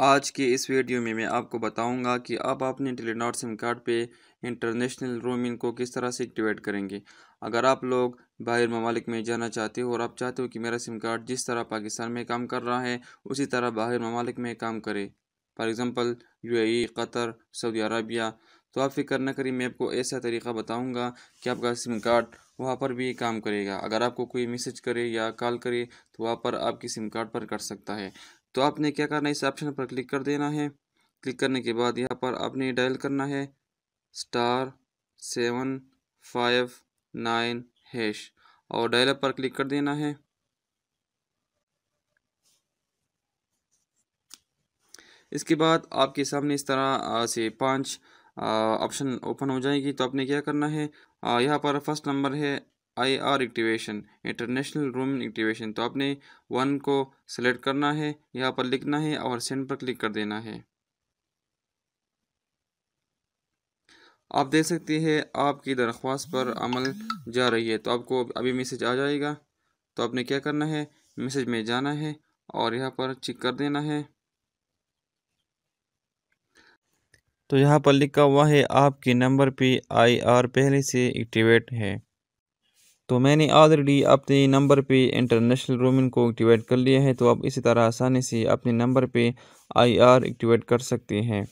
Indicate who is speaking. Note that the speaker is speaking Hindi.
Speaker 1: आज के इस वीडियो में मैं आपको बताऊंगा कि अब अपने टेलीनॉट सिम कार्ड पे इंटरनेशनल रोमिंग को किस तरह से एक्टिवेट करेंगे अगर आप लोग बाहर ममालिक में जाना चाहते हो और आप चाहते हो कि मेरा सिम कार्ड जिस तरह पाकिस्तान में काम कर रहा है उसी तरह बाहर ममालिक में काम करे फॉर एग्ज़ाम्पल यू कतर सऊदी अरबिया तो आप फिक्र न करें मैं आपको ऐसा तरीका बताऊंगा कि आपका सिम कार्ड वहाँ पर भी काम करेगा अगर आपको कोई मैसेज करे या कॉल करे तो वहाँ पर आपकी सिम कार्ड पर कर सकता है तो आपने क्या करना है इस ऑप्शन पर क्लिक कर देना है क्लिक करने के बाद यहाँ पर आपने डायल करना है star seven five nine hash और डायल पर क्लिक कर देना है इसके बाद आपके सामने इस तरह से पांच ऑप्शन ओपन हो जाएगी तो आपने क्या करना है यहाँ पर फर्स्ट नंबर है I R activation international roaming activation तो आपने वन को सेलेक्ट करना है यहाँ पर लिखना है और सेंड पर क्लिक कर देना है आप देख सकते हैं आपकी दरख्वास्त पर अमल जा रही है तो आपको अभी मैसेज आ जाएगा तो आपने क्या करना है मैसेज में जाना है और यहाँ पर चेक कर देना है तो यहाँ पर लिखा हुआ है आपके नंबर पे आईआर पहले से एक्टिवेट है तो मैंने ऑलरेडी अपने नंबर पे इंटरनेशनल रोमिन को एक्टिवेट कर लिया है तो आप इसी तरह आसानी से अपने नंबर पे आईआर एक्टिवेट कर सकते हैं